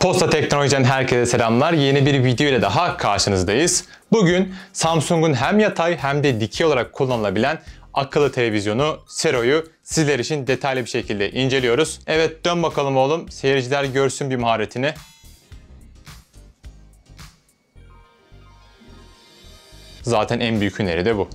Posta Teknoloji'den herkese selamlar. Yeni bir video ile daha karşınızdayız. Bugün Samsung'un hem yatay hem de dikey olarak kullanılabilen akıllı televizyonu Sero'yu sizler için detaylı bir şekilde inceliyoruz. Evet dön bakalım oğlum. Seyirciler görsün bir maharetini. Zaten en büyük hüneri de bu.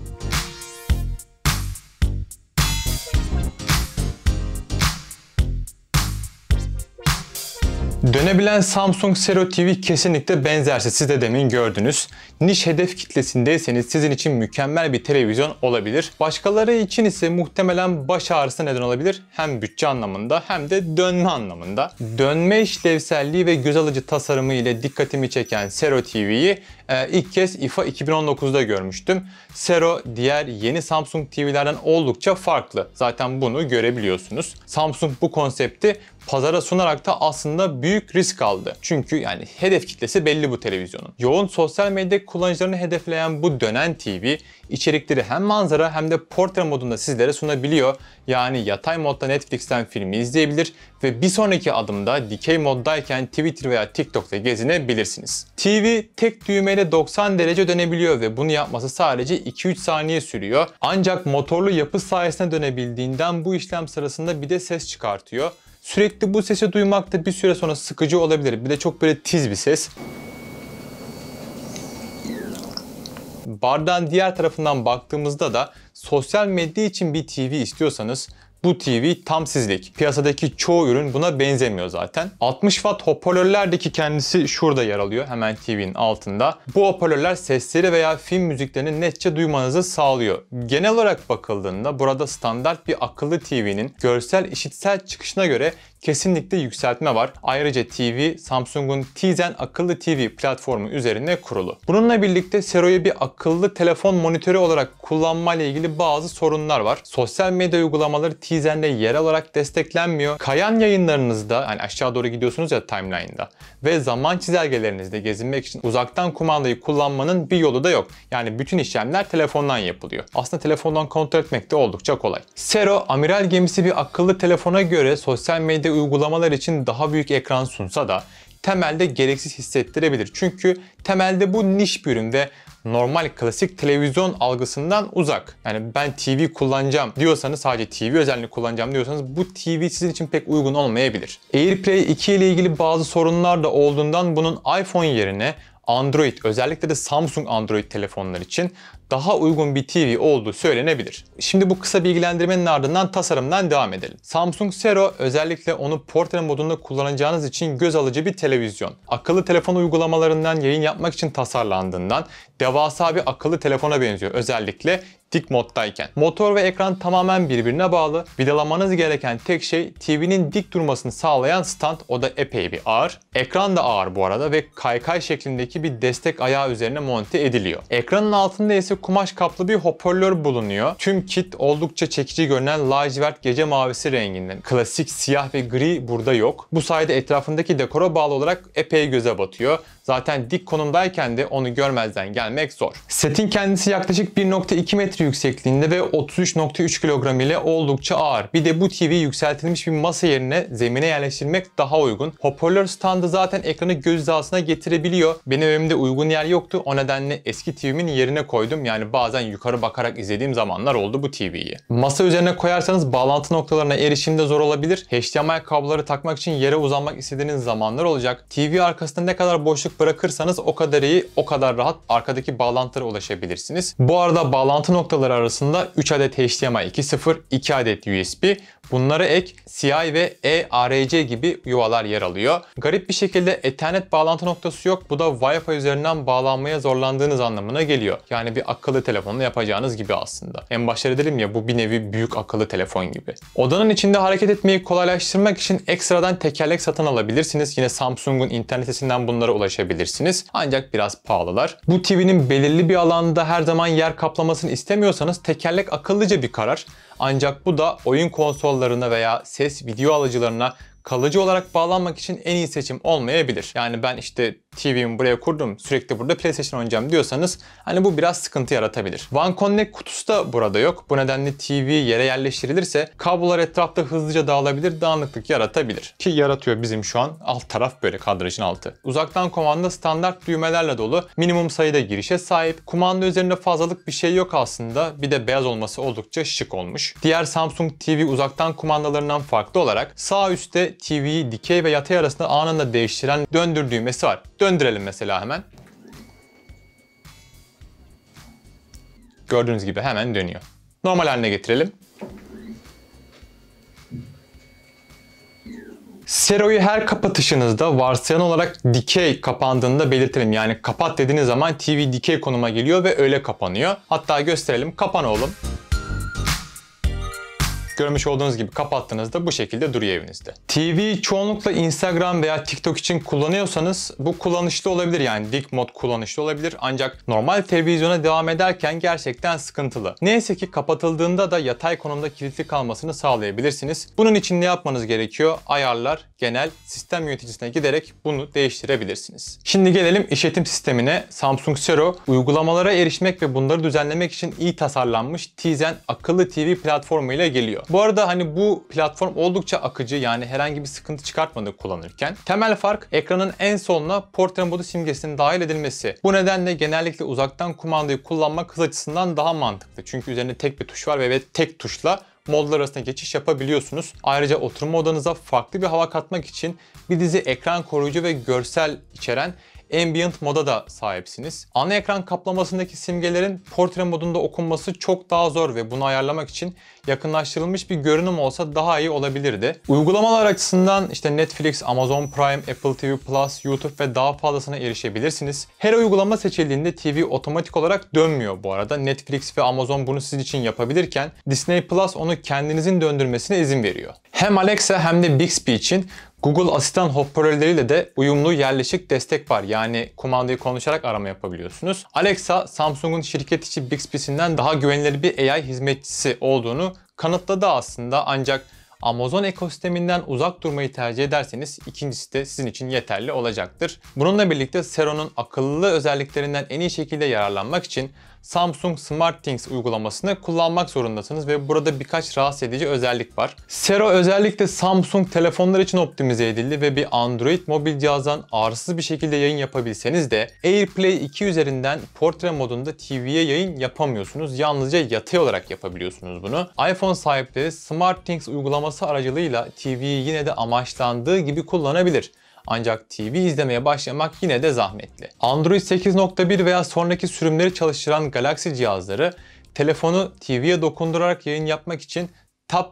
Dönebilen Samsung Sero TV kesinlikle benzersiz siz de demin gördünüz. Niş hedef kitlesindeyseniz sizin için mükemmel bir televizyon olabilir. Başkaları için ise muhtemelen baş ağrısı neden olabilir. Hem bütçe anlamında hem de dönme anlamında. Dönme işlevselliği ve göz alıcı tasarımı ile dikkatimi çeken Sero TV'yi e, ilk kez IFA 2019'da görmüştüm. Sero diğer yeni Samsung TV'lerden oldukça farklı. Zaten bunu görebiliyorsunuz. Samsung bu konsepti pazara sunarak da aslında büyük risk aldı. Çünkü yani hedef kitlesi belli bu televizyonun. Yoğun sosyal medya kullanıcılarını hedefleyen bu dönen TV içerikleri hem manzara hem de portre modunda sizlere sunabiliyor. Yani yatay modda Netflix'ten filmi izleyebilir ve bir sonraki adımda dikey moddayken Twitter veya TikTok'ta gezinebilirsiniz. TV tek düğme ile 90 derece dönebiliyor ve bunu yapması sadece 2-3 saniye sürüyor. Ancak motorlu yapı sayesinde dönebildiğinden bu işlem sırasında bir de ses çıkartıyor. Sürekli bu sesi duymak da bir süre sonra sıkıcı olabilir. Bir de çok böyle tiz bir ses. Bardan diğer tarafından baktığımızda da sosyal medya için bir TV istiyorsanız bu TV tam sizlik. Piyasadaki çoğu ürün buna benzemiyor zaten. 60 watt hoparlörlerdeki kendisi şurada yer alıyor. Hemen TV'nin altında. Bu hoparlörler sesleri veya film müziklerini netçe duymanızı sağlıyor. Genel olarak bakıldığında burada standart bir akıllı TV'nin görsel işitsel çıkışına göre kesinlikle yükseltme var. Ayrıca TV Samsung'un Tizen akıllı TV platformu üzerine kurulu. Bununla birlikte Sero'yu bir akıllı telefon monitörü olarak kullanma ile ilgili bazı sorunlar var. Sosyal medya uygulamaları Tizen'de yer olarak desteklenmiyor. Kayan yayınlarınızda hani aşağı doğru gidiyorsunuz ya timeline'da ve zaman çizelgelerinizde gezinmek için uzaktan kumandayı kullanmanın bir yolu da yok. Yani bütün işlemler telefondan yapılıyor. Aslında telefondan kontrol etmek de oldukça kolay. Sero, amiral gemisi bir akıllı telefona göre sosyal medya uygulamalar için daha büyük ekran sunsa da temelde gereksiz hissettirebilir. Çünkü temelde bu niş bir ürün ve normal klasik televizyon algısından uzak. Yani ben TV kullanacağım diyorsanız sadece TV özelliğini kullanacağım diyorsanız bu TV sizin için pek uygun olmayabilir. AirPlay 2 ile ilgili bazı sorunlar da olduğundan bunun iPhone yerine Android özellikle de Samsung Android telefonlar için daha uygun bir TV olduğu söylenebilir. Şimdi bu kısa bilgilendirmenin ardından tasarımdan devam edelim. Samsung Sero özellikle onu portre modunda kullanacağınız için göz alıcı bir televizyon. Akıllı telefon uygulamalarından yayın yapmak için tasarlandığından devasa bir akıllı telefona benziyor. Özellikle dik moddayken. Motor ve ekran tamamen birbirine bağlı. Vidalamanız gereken tek şey TV'nin dik durmasını sağlayan stand. O da epey bir ağır. Ekran da ağır bu arada ve kaykay şeklindeki bir destek ayağı üzerine monte ediliyor. Ekranın altında ise süslü kumaş kaplı bir hoparlör bulunuyor. Tüm kit oldukça çekici görünen lacivert gece mavisi renginden. Klasik siyah ve gri burada yok. Bu sayede etrafındaki dekora bağlı olarak epey göze batıyor. Zaten dik konumdayken de onu görmezden gelmek zor. Setin kendisi yaklaşık 1.2 metre yüksekliğinde ve 33.3 kilogram ile oldukça ağır. Bir de bu TV yükseltilmiş bir masa yerine zemine yerleştirmek daha uygun. Hoparlör standı zaten ekranı göz hizasına getirebiliyor. Benim evimde uygun yer yoktu. O nedenle eski TV'min yerine koydum. Yani bazen yukarı bakarak izlediğim zamanlar oldu bu TV'yi. Masa üzerine koyarsanız bağlantı noktalarına erişimde zor olabilir. HDMI kabloları takmak için yere uzanmak istediğiniz zamanlar olacak. TV arkasında ne kadar boşluk bırakırsanız o kadar iyi, o kadar rahat arkadaki bağlantılara ulaşabilirsiniz. Bu arada bağlantı noktaları arasında 3 adet HDMI 2.0, 2 adet USB, Bunlara ek CI ve ERC gibi yuvalar yer alıyor. Garip bir şekilde Ethernet bağlantı noktası yok. Bu da Wi-Fi üzerinden bağlanmaya zorlandığınız anlamına geliyor. Yani bir akıllı telefonla yapacağınız gibi aslında. En başta dedim ya bu bir nevi büyük akıllı telefon gibi. Odanın içinde hareket etmeyi kolaylaştırmak için ekstradan tekerlek satın alabilirsiniz. Yine Samsung'un internet sitesinden bunlara ulaşabilirsiniz. Ancak biraz pahalılar. Bu TV'nin belirli bir alanda her zaman yer kaplamasını istemiyorsanız tekerlek akıllıca bir karar. Ancak bu da oyun konsollarına veya ses video alıcılarına kalıcı olarak bağlanmak için en iyi seçim olmayabilir. Yani ben işte TV'mi buraya kurdum sürekli burada PlayStation oynayacağım diyorsanız hani bu biraz sıkıntı yaratabilir. One Connect kutusu da burada yok. Bu nedenle TV yere yerleştirilirse kablolar etrafta hızlıca dağılabilir, dağınıklık yaratabilir. Ki yaratıyor bizim şu an alt taraf böyle kadrajın altı. Uzaktan kumanda standart düğmelerle dolu minimum sayıda girişe sahip. Kumanda üzerinde fazlalık bir şey yok aslında. Bir de beyaz olması oldukça şık olmuş. Diğer Samsung TV uzaktan kumandalarından farklı olarak sağ üstte Şimdi TV'yi dikey ve yatay arasında anında değiştiren döndür düğmesi var. Döndürelim mesela hemen. Gördüğünüz gibi hemen dönüyor. Normal haline getirelim. Seroyu her kapatışınızda varsayan olarak dikey kapandığında belirtelim. Yani kapat dediğiniz zaman TV dikey konuma geliyor ve öyle kapanıyor. Hatta gösterelim. Kapan oğlum. Görmüş olduğunuz gibi kapattığınızda bu şekilde duruyor evinizde. TV çoğunlukla Instagram veya TikTok için kullanıyorsanız bu kullanışlı olabilir yani dik mod kullanışlı olabilir ancak normal televizyona devam ederken gerçekten sıkıntılı. Neyse ki kapatıldığında da yatay konumda kilitli kalmasını sağlayabilirsiniz. Bunun için ne yapmanız gerekiyor? Ayarlar, genel, sistem yöneticisine giderek bunu değiştirebilirsiniz. Şimdi gelelim işletim sistemine. Samsung Sero uygulamalara erişmek ve bunları düzenlemek için iyi tasarlanmış Tizen akıllı TV platformuyla geliyor. Bu arada hani bu platform oldukça akıcı yani herhangi bir sıkıntı çıkartmadı kullanırken. Temel fark ekranın en sonuna portre modu simgesinin dahil edilmesi. Bu nedenle genellikle uzaktan kumandayı kullanmak hız açısından daha mantıklı. Çünkü üzerinde tek bir tuş var ve tek tuşla modlar arasında geçiş yapabiliyorsunuz. Ayrıca oturma odanıza farklı bir hava katmak için bir dizi ekran koruyucu ve görsel içeren ambient moda da sahipsiniz. Ana ekran kaplamasındaki simgelerin portre modunda okunması çok daha zor ve bunu ayarlamak için yakınlaştırılmış bir görünüm olsa daha iyi olabilirdi. Uygulamalar açısından işte Netflix, Amazon Prime, Apple TV Plus, YouTube ve daha fazlasına erişebilirsiniz. Her uygulama seçildiğinde TV otomatik olarak dönmüyor bu arada. Netflix ve Amazon bunu sizin için yapabilirken Disney Plus onu kendinizin döndürmesine izin veriyor. Hem Alexa hem de Bixby için Google asistan hoparlörleriyle de uyumlu yerleşik destek var. Yani kumandayı konuşarak arama yapabiliyorsunuz. Alexa, Samsung'un şirket içi Bixby'sinden daha güvenilir bir AI hizmetçisi olduğunu kanıtladı aslında. Ancak Amazon ekosisteminden uzak durmayı tercih ederseniz ikincisi de sizin için yeterli olacaktır. Bununla birlikte Sero'nun akıllı özelliklerinden en iyi şekilde yararlanmak için Samsung SmartThings uygulamasını kullanmak zorundasınız ve burada birkaç rahatsız edici özellik var. Sero özellikle Samsung telefonlar için optimize edildi ve bir Android mobil cihazdan ağrısız bir şekilde yayın yapabilseniz de AirPlay 2 üzerinden portre modunda TV'ye yayın yapamıyorsunuz. Yalnızca yatay olarak yapabiliyorsunuz bunu. iPhone sahipleri SmartThings uygulaması aracılığıyla TV'yi yine de amaçlandığı gibi kullanabilir. Ancak TV izlemeye başlamak yine de zahmetli. Android 8.1 veya sonraki sürümleri çalıştıran Galaxy cihazları telefonu TV'ye dokundurarak yayın yapmak için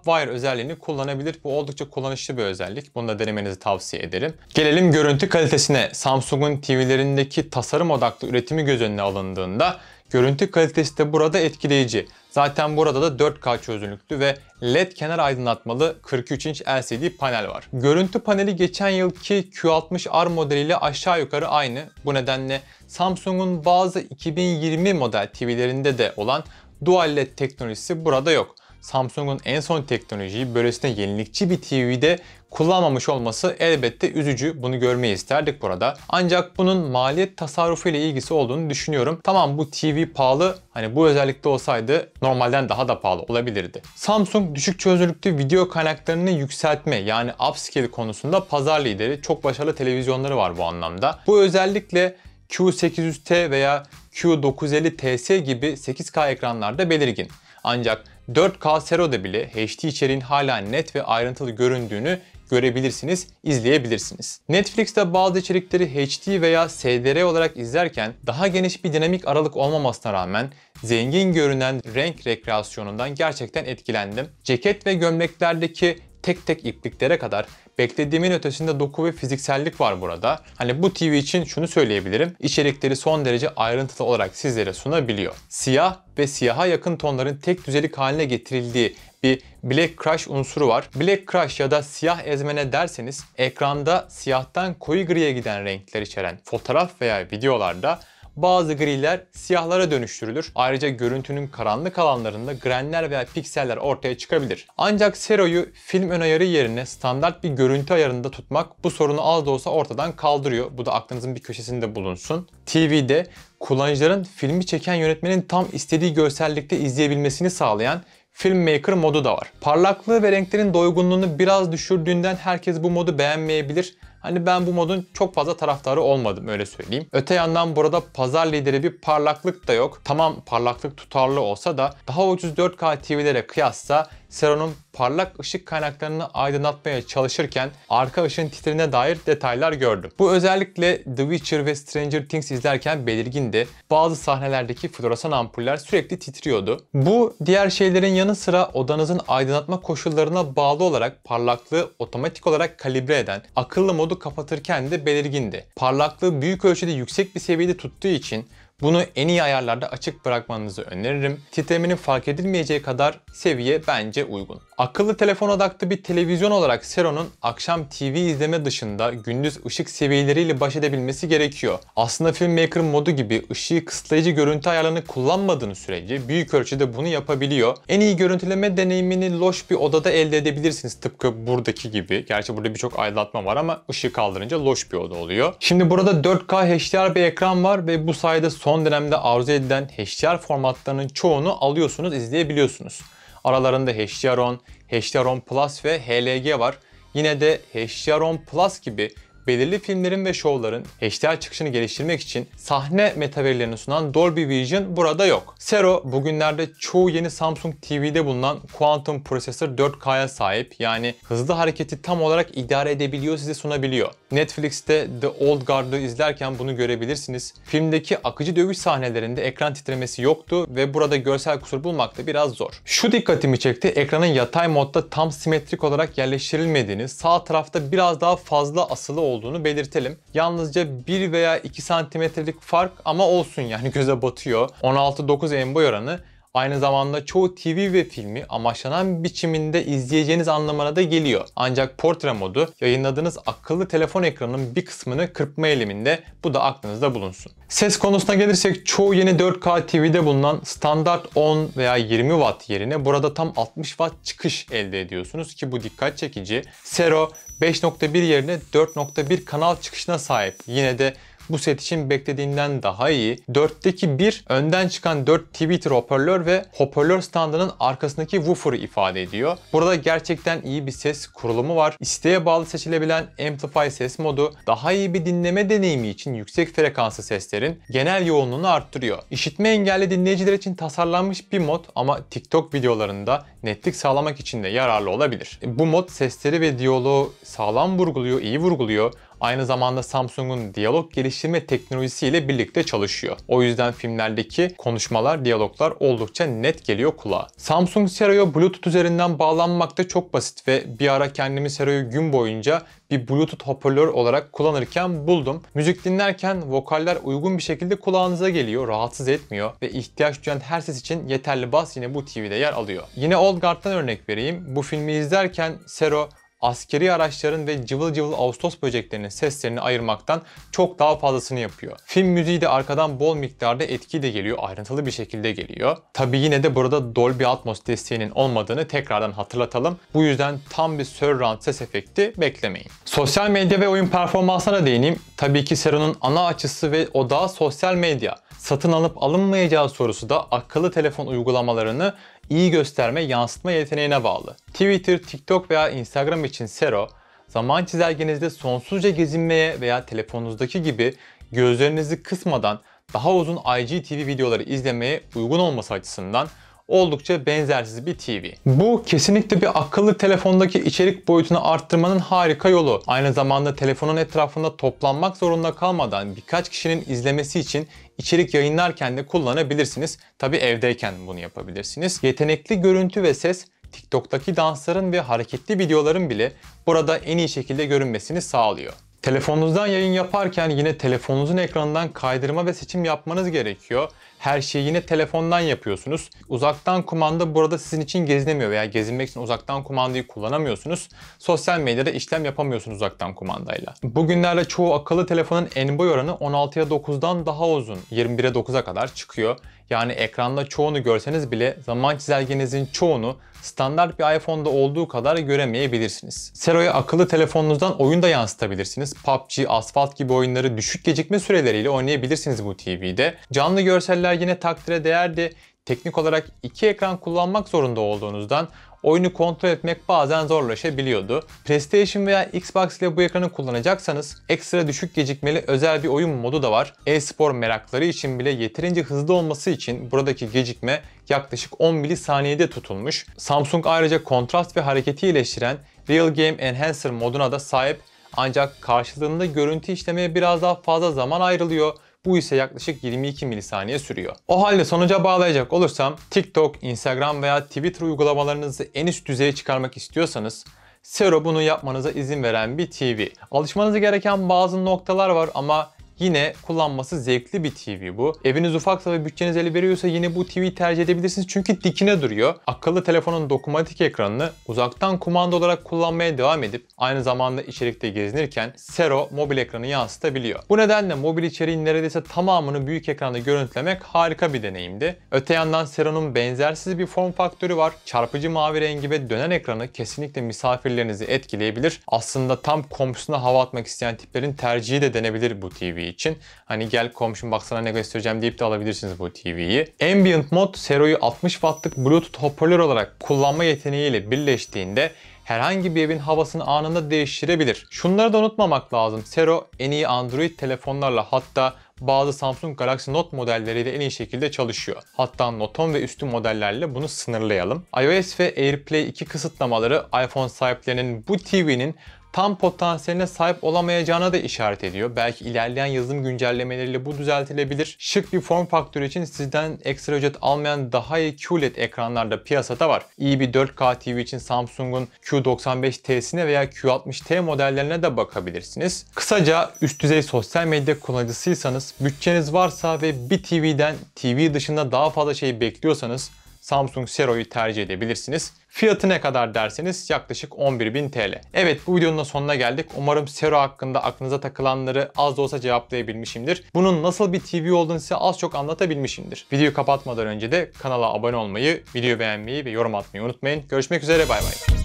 Wire özelliğini kullanabilir. Bu oldukça kullanışlı bir özellik. Bunu da denemenizi tavsiye ederim. Gelelim görüntü kalitesine. Samsung'un TV'lerindeki tasarım odaklı üretimi göz önüne alındığında Görüntü kalitesi de burada etkileyici. Zaten burada da 4K çözünürlüklü ve LED kenar aydınlatmalı 43 inç LCD panel var. Görüntü paneli geçen yılki Q60R modeliyle aşağı yukarı aynı. Bu nedenle Samsung'un bazı 2020 model TV'lerinde de olan Dual LED teknolojisi burada yok. Samsung'un en son teknolojiyi böylesine yenilikçi bir TV'de kullanmamış olması elbette üzücü. Bunu görmeyi isterdik burada. Ancak bunun maliyet tasarrufu ile ilgisi olduğunu düşünüyorum. Tamam bu TV pahalı. Hani bu özellikte olsaydı normalden daha da pahalı olabilirdi. Samsung düşük çözünürlüklü video kaynaklarını yükseltme yani upscale konusunda pazar lideri. Çok başarılı televizyonları var bu anlamda. Bu özellikle Q800T veya Q950 TS gibi 8K ekranlarda belirgin. Ancak 4K Sero'da bile HD içeriğin hala net ve ayrıntılı göründüğünü görebilirsiniz, izleyebilirsiniz. Netflix'te bazı içerikleri HD veya SDR olarak izlerken daha geniş bir dinamik aralık olmamasına rağmen zengin görünen renk rekreasyonundan gerçekten etkilendim. Ceket ve gömleklerdeki tek tek ipliklere kadar beklediğimin ötesinde doku ve fiziksellik var burada. Hani bu TV için şunu söyleyebilirim. İçerikleri son derece ayrıntılı olarak sizlere sunabiliyor. Siyah ve siyaha yakın tonların tek düzelik haline getirildiği bir Black Crush unsuru var. Black Crush ya da siyah ezmene derseniz ekranda siyahtan koyu griye giden renkler içeren fotoğraf veya videolarda bazı griler siyahlara dönüştürülür. Ayrıca görüntünün karanlık alanlarında grenler veya pikseller ortaya çıkabilir. Ancak seroyu film ön ayarı yerine standart bir görüntü ayarında tutmak bu sorunu az da olsa ortadan kaldırıyor. Bu da aklınızın bir köşesinde bulunsun. TV'de kullanıcıların filmi çeken yönetmenin tam istediği görsellikte izleyebilmesini sağlayan Filmmaker modu da var. Parlaklığı ve renklerin doygunluğunu biraz düşürdüğünden herkes bu modu beğenmeyebilir Hani ben bu modun çok fazla taraftarı olmadım öyle söyleyeyim. Öte yandan burada pazar lideri bir parlaklık da yok. Tamam parlaklık tutarlı olsa da daha ucuz 4K TV'lere kıyasla seronun parlak ışık kaynaklarını aydınlatmaya çalışırken arka ışın titrine dair detaylar gördüm. Bu özellikle The Witcher ve Stranger Things izlerken belirgindi. Bazı sahnelerdeki floresan ampuller sürekli titriyordu. Bu diğer şeylerin yanı sıra odanızın aydınlatma koşullarına bağlı olarak parlaklığı otomatik olarak kalibre eden akıllı modu kapatırken de belirgindi. Parlaklığı büyük ölçüde yüksek bir seviyede tuttuğu için bunu en iyi ayarlarda açık bırakmanızı öneririm. Titremenin fark edilmeyeceği kadar seviye bence uygun. Akıllı telefon odaklı bir televizyon olarak Sero'nun akşam TV izleme dışında gündüz ışık seviyeleriyle baş edebilmesi gerekiyor. Aslında Filmmaker modu gibi ışığı kısıtlayıcı görüntü ayarlarını kullanmadığınız sürece büyük ölçüde bunu yapabiliyor. En iyi görüntüleme deneyimini loş bir odada elde edebilirsiniz tıpkı buradaki gibi. Gerçi burada birçok aydınlatma var ama ışığı kaldırınca loş bir oda oluyor. Şimdi burada 4K HDR bir ekran var ve bu sayede son dönemde arzu edilen HDR formatlarının çoğunu alıyorsunuz, izleyebiliyorsunuz. Aralarında HDR10, HDR10 Plus ve HLG var. Yine de HDR10 Plus gibi belirli filmlerin ve şovların HDR çıkışını geliştirmek için sahne metaverilerini sunan Dolby Vision burada yok. Sero bugünlerde çoğu yeni Samsung TV'de bulunan Quantum Processor 4K'ya sahip yani hızlı hareketi tam olarak idare edebiliyor size sunabiliyor. Netflix'te The Old Guard'ı izlerken bunu görebilirsiniz. Filmdeki akıcı dövüş sahnelerinde ekran titremesi yoktu ve burada görsel kusur bulmak da biraz zor. Şu dikkatimi çekti. Ekranın yatay modda tam simetrik olarak yerleştirilmediğini, sağ tarafta biraz daha fazla asılı olduğunu belirtelim. Yalnızca 1 veya 2 santimetrelik fark ama olsun yani göze batıyor. 16-9 en boy oranı Aynı zamanda çoğu TV ve filmi amaçlanan biçiminde izleyeceğiniz anlamına da geliyor. Ancak portre modu yayınladığınız akıllı telefon ekranının bir kısmını kırpma eliminde bu da aklınızda bulunsun. Ses konusuna gelirsek çoğu yeni 4K TV'de bulunan standart 10 veya 20 watt yerine burada tam 60 watt çıkış elde ediyorsunuz ki bu dikkat çekici. Sero 5.1 yerine 4.1 kanal çıkışına sahip. Yine de bu set için beklediğinden daha iyi. 4'teki 1 önden çıkan 4 Twitter hoparlör ve hoparlör standının arkasındaki woofer'ı ifade ediyor. Burada gerçekten iyi bir ses kurulumu var. İsteğe bağlı seçilebilen Amplify ses modu daha iyi bir dinleme deneyimi için yüksek frekanslı seslerin genel yoğunluğunu arttırıyor. İşitme engelli dinleyiciler için tasarlanmış bir mod ama TikTok videolarında netlik sağlamak için de yararlı olabilir. Bu mod sesleri ve diyaloğu sağlam vurguluyor, iyi vurguluyor aynı zamanda Samsung'un diyalog geliştirme teknolojisiyle birlikte çalışıyor. O yüzden filmlerdeki konuşmalar, diyaloglar oldukça net geliyor kulağa. Samsung Sero'ya Bluetooth üzerinden bağlanmak da çok basit ve bir ara kendimi Sero'yu gün boyunca bir Bluetooth hoparlör olarak kullanırken buldum. Müzik dinlerken vokaller uygun bir şekilde kulağınıza geliyor, rahatsız etmiyor ve ihtiyaç duyan her ses için yeterli bas yine bu TV'de yer alıyor. Yine Old Guard'dan örnek vereyim. Bu filmi izlerken Sero askeri araçların ve cıvıl cıvıl Ağustos böceklerinin seslerini ayırmaktan çok daha fazlasını yapıyor. Film müziği de arkadan bol miktarda etki de geliyor, ayrıntılı bir şekilde geliyor. Tabi yine de burada Dolby Atmos desteğinin olmadığını tekrardan hatırlatalım. Bu yüzden tam bir surround ses efekti beklemeyin. Sosyal medya ve oyun performansına değineyim. Tabii ki Seron'un ana açısı ve odağı sosyal medya satın alıp alınmayacağı sorusu da akıllı telefon uygulamalarını iyi gösterme yansıtma yeteneğine bağlı. Twitter, TikTok veya Instagram için Sero, zaman çizelgenizde sonsuzca gezinmeye veya telefonunuzdaki gibi gözlerinizi kısmadan daha uzun IGTV videoları izlemeye uygun olması açısından oldukça benzersiz bir TV. Bu kesinlikle bir akıllı telefondaki içerik boyutunu arttırmanın harika yolu. Aynı zamanda telefonun etrafında toplanmak zorunda kalmadan birkaç kişinin izlemesi için içerik yayınlarken de kullanabilirsiniz. Tabi evdeyken bunu yapabilirsiniz. Yetenekli görüntü ve ses TikTok'taki dansların ve hareketli videoların bile burada en iyi şekilde görünmesini sağlıyor. Telefonunuzdan yayın yaparken yine telefonunuzun ekranından kaydırma ve seçim yapmanız gerekiyor. Her şeyi yine telefondan yapıyorsunuz. Uzaktan kumanda burada sizin için gezinemiyor veya gezinmek için uzaktan kumandayı kullanamıyorsunuz. Sosyal medyada işlem yapamıyorsunuz uzaktan kumandayla. Bugünlerde çoğu akıllı telefonun en boy oranı 16'ya 9'dan daha uzun. 21'e 9'a kadar çıkıyor. Yani ekranda çoğunu görseniz bile zaman çizelgenizin çoğunu standart bir iPhone'da olduğu kadar göremeyebilirsiniz. Sero'ya akıllı telefonunuzdan oyun da yansıtabilirsiniz. PUBG, Asphalt gibi oyunları düşük gecikme süreleriyle oynayabilirsiniz bu TV'de. Canlı görseller Bunlar yine takdire değerdi. Teknik olarak iki ekran kullanmak zorunda olduğunuzdan oyunu kontrol etmek bazen zorlaşabiliyordu. PlayStation veya Xbox ile bu ekranı kullanacaksanız ekstra düşük gecikmeli özel bir oyun modu da var. E-spor merakları için bile yeterince hızlı olması için buradaki gecikme yaklaşık 10 milisaniyede tutulmuş. Samsung ayrıca kontrast ve hareketi iyileştiren Real Game Enhancer moduna da sahip ancak karşılığında görüntü işlemeye biraz daha fazla zaman ayrılıyor bu ise yaklaşık 22 milisaniye sürüyor. O halde sonuca bağlayacak olursam TikTok, Instagram veya Twitter uygulamalarınızı en üst düzeye çıkarmak istiyorsanız Sero bunu yapmanıza izin veren bir TV. Alışmanız gereken bazı noktalar var ama Yine kullanması zevkli bir TV bu. Eviniz ufaksa ve bütçeniz el veriyorsa yine bu TV tercih edebilirsiniz çünkü dikine duruyor. Akıllı telefonun dokunmatik ekranını uzaktan kumanda olarak kullanmaya devam edip aynı zamanda içerikte gezinirken Sero mobil ekranı yansıtabiliyor. Bu nedenle mobil içeriğin neredeyse tamamını büyük ekranda görüntülemek harika bir deneyimdi. Öte yandan Sero'nun benzersiz bir form faktörü var. Çarpıcı mavi rengi ve dönen ekranı kesinlikle misafirlerinizi etkileyebilir. Aslında tam komşusuna hava atmak isteyen tiplerin tercihi de denebilir bu TV için hani gel komşum baksana ne göstereceğim deyip de alabilirsiniz bu TV'yi. Ambient mod Sero'yu 60 wattlık Bluetooth hoparlör olarak kullanma yeteneğiyle birleştiğinde herhangi bir evin havasını anında değiştirebilir. Şunları da unutmamak lazım. Sero en iyi Android telefonlarla hatta bazı Samsung Galaxy Note modelleriyle en iyi şekilde çalışıyor. Hatta Note ve üstü modellerle bunu sınırlayalım. iOS ve AirPlay 2 kısıtlamaları iPhone sahiplerinin bu TV'nin tam potansiyeline sahip olamayacağına da işaret ediyor. Belki ilerleyen yazılım güncellemeleriyle bu düzeltilebilir. Şık bir form faktörü için sizden ekstra ücret almayan daha iyi QLED ekranlarda piyasada var. İyi bir 4K TV için Samsung'un Q95T'sine veya Q60T modellerine de bakabilirsiniz. Kısaca üst düzey sosyal medya kullanıcısıysanız, bütçeniz varsa ve bir TV'den TV dışında daha fazla şey bekliyorsanız Samsung Seroy'u tercih edebilirsiniz. Fiyatı ne kadar derseniz yaklaşık 11.000 TL. Evet bu videonun da sonuna geldik. Umarım Sero hakkında aklınıza takılanları az da olsa cevaplayabilmişimdir. Bunun nasıl bir TV olduğunu size az çok anlatabilmişimdir. Videoyu kapatmadan önce de kanala abone olmayı, video beğenmeyi ve yorum atmayı unutmayın. Görüşmek üzere bay bay.